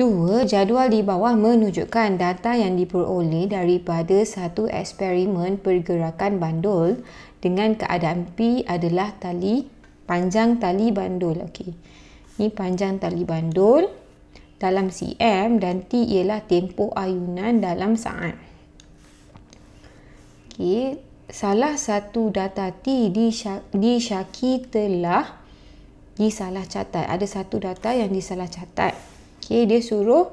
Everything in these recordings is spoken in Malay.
Dua, jadual di bawah menunjukkan data yang diperoleh daripada satu eksperimen pergerakan bandul dengan keadaan P adalah tali panjang tali bandul. Okey. Ini panjang tali bandul dalam cm dan T ialah tempoh ayunan dalam saat. Okey, salah satu data T di syaki telah disalah catat. Ada satu data yang disalah catat. Okay, dia suruh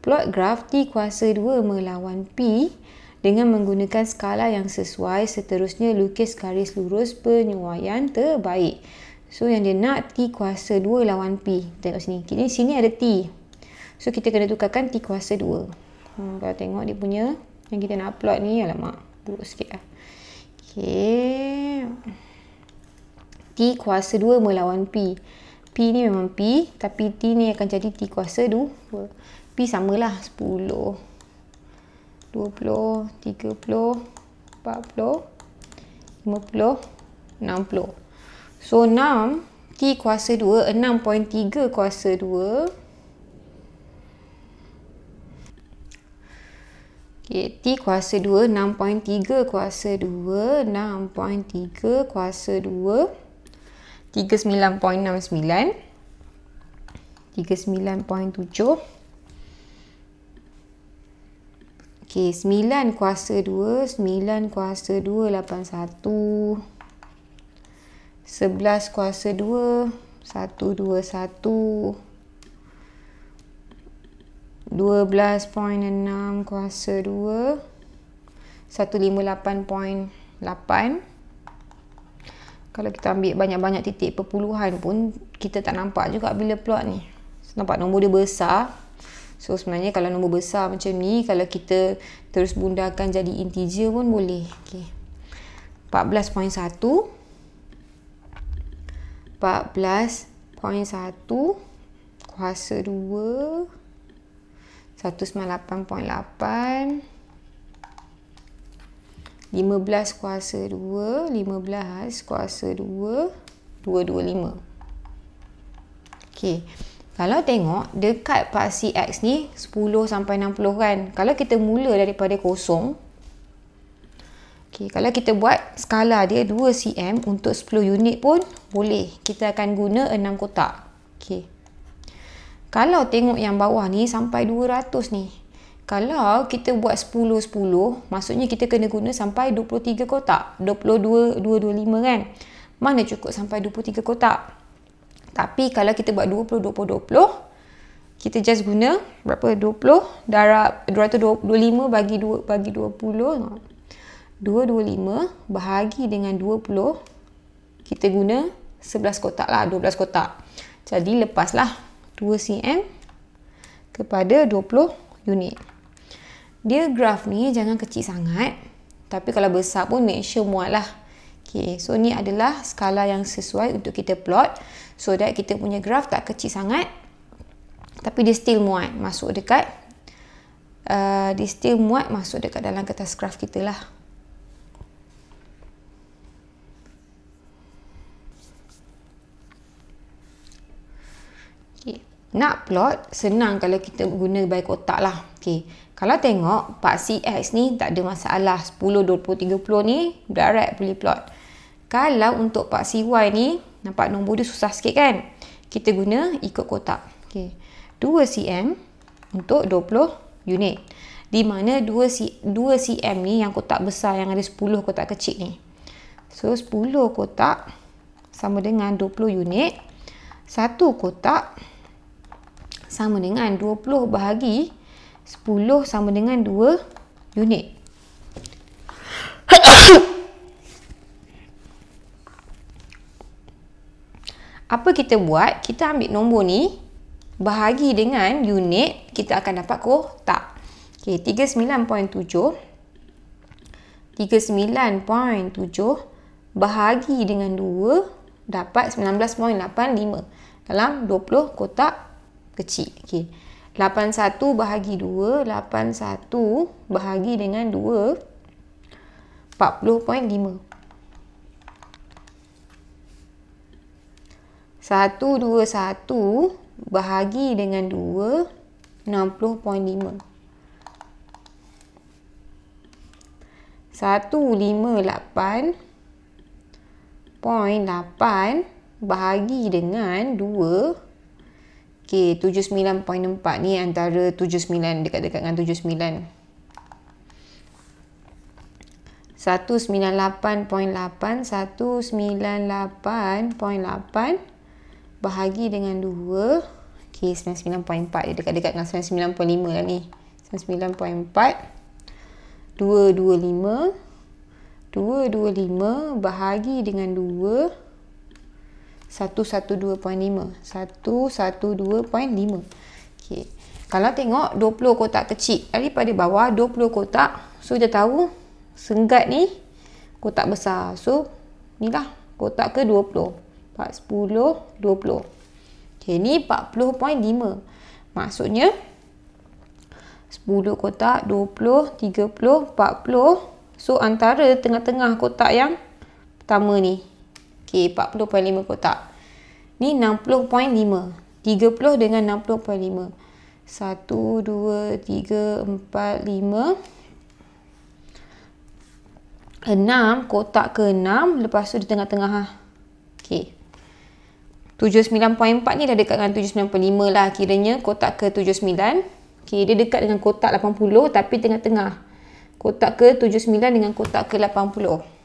plot graf T kuasa 2 melawan P dengan menggunakan skala yang sesuai seterusnya lukis garis lurus penyuaian terbaik. So yang dia nak T kuasa 2 lawan P. Tengok sini. Kini sini ada T. So kita kena tukarkan T kuasa 2. Hmm, ha, kalau tengok dia punya yang kita nak plot ni. Alamak. Buruk sikit lah. Okay. T kuasa 2 melawan P ni memang P tapi T ni akan jadi T kuasa 2 P samalah 10 20 30 40 50 60 so 6 T kuasa 2 6.3 kuasa 2 Okay, T kuasa 2, 6.3 kuasa 2, 6.3 kuasa 2. Okay, 9 kuasa 2, 9 kuasa 2, 81. 11 kuasa 2, 121. 12.6 kuasa 2, 158.8 kalau kita ambil banyak-banyak titik perpuluhan pun kita tak nampak juga bila plot ni so, nampak nombor dia besar so sebenarnya kalau nombor besar macam ni kalau kita terus bundarkan jadi integer pun boleh okay. 14.1 14.2 kuasa 2 198.8 15 kuasa 2 15 kuasa 2 225 ok kalau tengok dekat paksi X ni 10 sampai 60 kan kalau kita mula daripada kosong ok kalau kita buat skala dia 2 cm untuk 10 unit pun boleh kita akan guna 6 kotak ok kalau tengok yang bawah ni sampai 200 ni kalau kita buat 10-10, maksudnya kita kena guna sampai 23 kotak. 22-225 kan? Mana cukup sampai 23 kotak? Tapi kalau kita buat 20-20-20, kita just guna berapa? 20 darab 225 bagi 2 bagi 20. 225 bahagi dengan 20 kita guna 11 kotak lah, 12 kotak. Jadi lepaslah 2 cm kepada 20 unit. Dia graf ni jangan kecil sangat. Tapi kalau besar pun make sure muat lah. Okay, so ni adalah skala yang sesuai untuk kita plot. So that kita punya graf tak kecil sangat. Tapi dia still muat masuk dekat. Uh, dia still muat masuk dekat dalam kertas graf kita lah. Nak plot, senang kalau kita guna baik kotak lah. Okey, kalau tengok part CX ni tak ada masalah 10, 20, 30 ni direct boleh plot. Kalau untuk part CY ni nampak nombor dia susah sikit kan? Kita guna ikut kotak. Okey. 2 cm untuk 20 unit. Di mana 2 2 cm ni yang kotak besar yang ada 10 kotak kecil ni. So 10 kotak sama dengan 20 unit. Satu kotak sama dengan 20 bahagi 10 sama dengan 2 unit. Apa kita buat? Kita ambil nombor ni bahagi dengan unit kita akan dapat kotak. Okey, 39.7 39.7 bahagi dengan 2 dapat 19.85 dalam 20 kotak kecil. Okey. 81 bahagi 2 81 bahagi dengan 2 40.5 121 bahagi dengan 2 60.5 158 0.8 bahagi dengan 2 Okay, 79.4 ni antara 79, dekat-dekat dengan 79. 198.8, 198.8 bahagi dengan 2. Okay, 99.4 dia dekat-dekat dengan 99.5 lah ni. 99.4, 225. 225 bahagi dengan 2. 112.5 112.5 okay. kalau tengok 20 kotak kecil daripada bawah 20 kotak so dia tahu senggat ni kotak besar so ni lah kotak ke 20 10 20 okay, ni 40.5 maksudnya 10 kotak 20 30 40 so antara tengah-tengah kotak yang pertama ni Okay, 40.5 kotak. Ni 60.5. 30 dengan 60.5. 1, 2, 3, 4, 5. 6, kotak ke 6. Lepas tu di tengah-tengah. Okay. Ha. 79.4 ni dah dekat dengan 79.5 lah. Kiranya kotak ke 79. Okay, dia dekat dengan kotak 80 tapi tengah-tengah. Kotak ke 79 dengan kotak ke 80.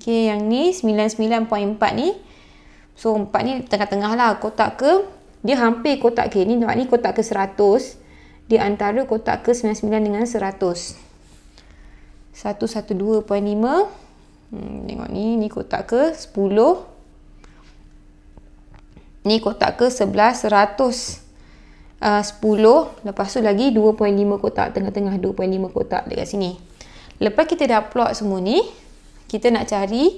Okay, yang ni 99.4 ni. So, 4 ni tengah-tengah lah. Kotak ke, dia hampir kotak ke. Ni nampak ni kotak ke 100. Di antara kotak ke 99 dengan 100. 112.5. Hmm, tengok ni, ni kotak ke 10. Ni kotak ke 11, 100. Uh, 10 lepas tu lagi 2.5 kotak tengah-tengah 2.5 kotak dekat sini. Lepas kita dah plot semua ni, kita nak cari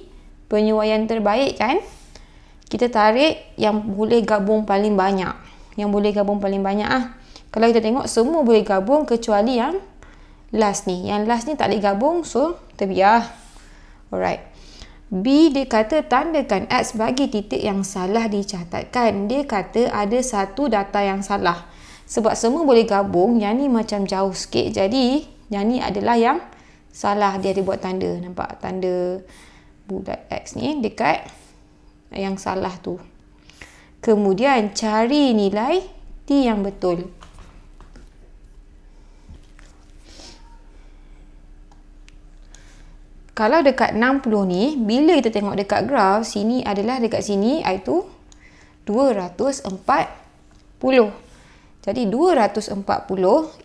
penyuaian terbaik kan kita tarik yang boleh gabung paling banyak yang boleh gabung paling banyak ah kalau kita tengok semua boleh gabung kecuali yang last ni yang last ni tak boleh gabung so terbiar ah. alright B dia kata tandakan X bagi titik yang salah dicatatkan dia kata ada satu data yang salah sebab semua boleh gabung yang ni macam jauh sikit jadi yang ni adalah yang salah dia ada buat tanda nampak tanda budak X ni dekat yang salah tu kemudian cari nilai T yang betul kalau dekat 60 ni bila kita tengok dekat graf sini adalah dekat sini iaitu 240 jadi 240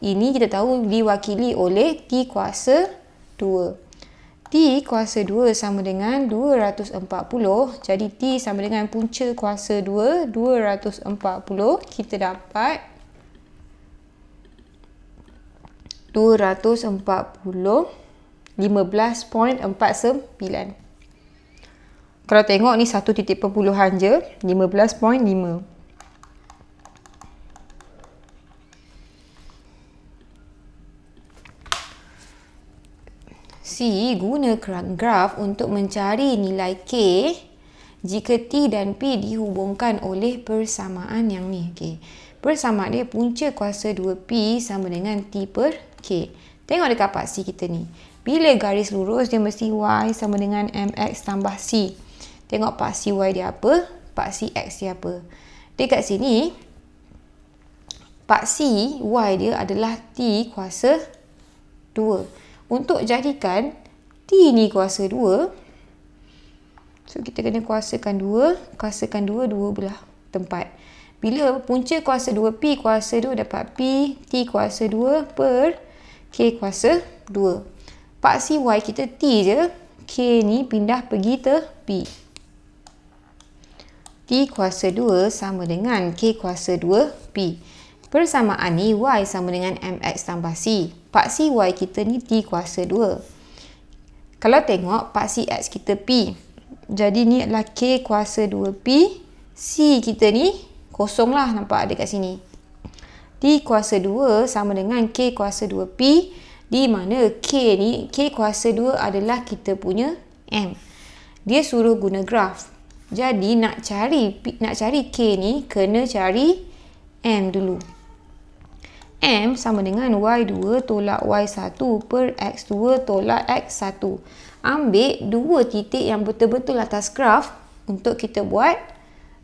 ini kita tahu diwakili oleh T kuasa 2. T kuasa 2 sama dengan 240. Jadi T sama dengan punca kuasa 2, 240. Kita dapat 240, 15.49. Kalau tengok ni satu titik perpuluhan je, 15.5. fungsi e guna graf untuk mencari nilai K jika T dan P dihubungkan oleh persamaan yang ni. Okay. Persamaan dia punca kuasa 2P sama dengan T per K. Tengok dekat paksi kita ni. Bila garis lurus dia mesti Y sama dengan MX tambah C. Tengok paksi Y dia apa, paksi X dia apa. Dekat sini, paksi Y dia adalah T kuasa 2 untuk jadikan T ni kuasa 2. So kita kena kuasakan 2, kuasakan 2 dua belah tempat. Bila punca kuasa 2P kuasa 2 dapat P, T kuasa 2 per K kuasa 2. Paksi Y kita T je, K ni pindah pergi ke P. T kuasa 2 sama dengan K kuasa 2P. Persamaan ni Y sama dengan MX tambah C paksi Y kita ni T kuasa 2. Kalau tengok paksi X kita P. Jadi ni adalah K kuasa 2P. C kita ni kosong lah nampak ada kat sini. T kuasa 2 sama dengan K kuasa 2P. Di mana K ni, K kuasa 2 adalah kita punya M. Dia suruh guna graf. Jadi nak cari nak cari K ni kena cari M dulu. M sama dengan Y2 tolak Y1 per X2 tolak X1. Ambil dua titik yang betul-betul atas graf untuk kita buat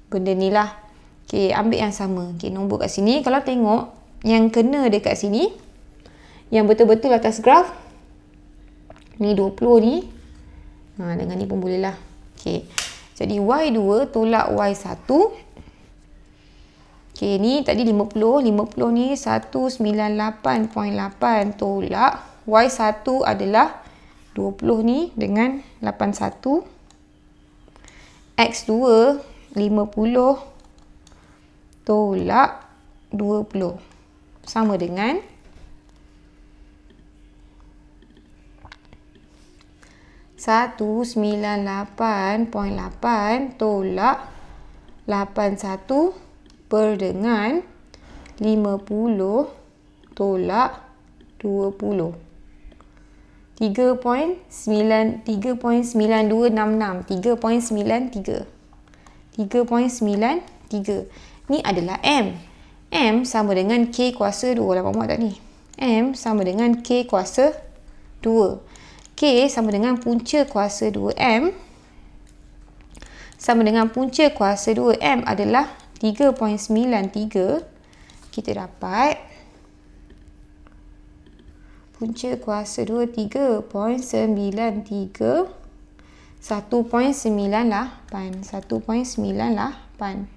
benda ni lah. Okay, ambil yang sama. Okay, nombor kat sini. Kalau tengok yang kena dekat sini, yang betul-betul atas graf, ni 20 ni. Ha, dengan ni pun boleh lah. Okay. Jadi Y2 tolak Y1 Okey, ni tadi 50, 50 ni 198.8 tolak Y1 adalah 20 ni dengan 81 X2 50 tolak 20 sama dengan satu sembilan lapan poin lapan tolak lapan satu per dengan 50 tolak 20. 3.9 3.9266 3 3.93 3.93 ni adalah M M sama dengan K kuasa 2 lama pamat tak ni M sama dengan K kuasa 2 K sama dengan punca kuasa 2 M sama dengan punca kuasa 2 M adalah 0.9266 3.93 kita dapat punca kuasa 2 3.93 1.9 lah pan 1.9 lah pan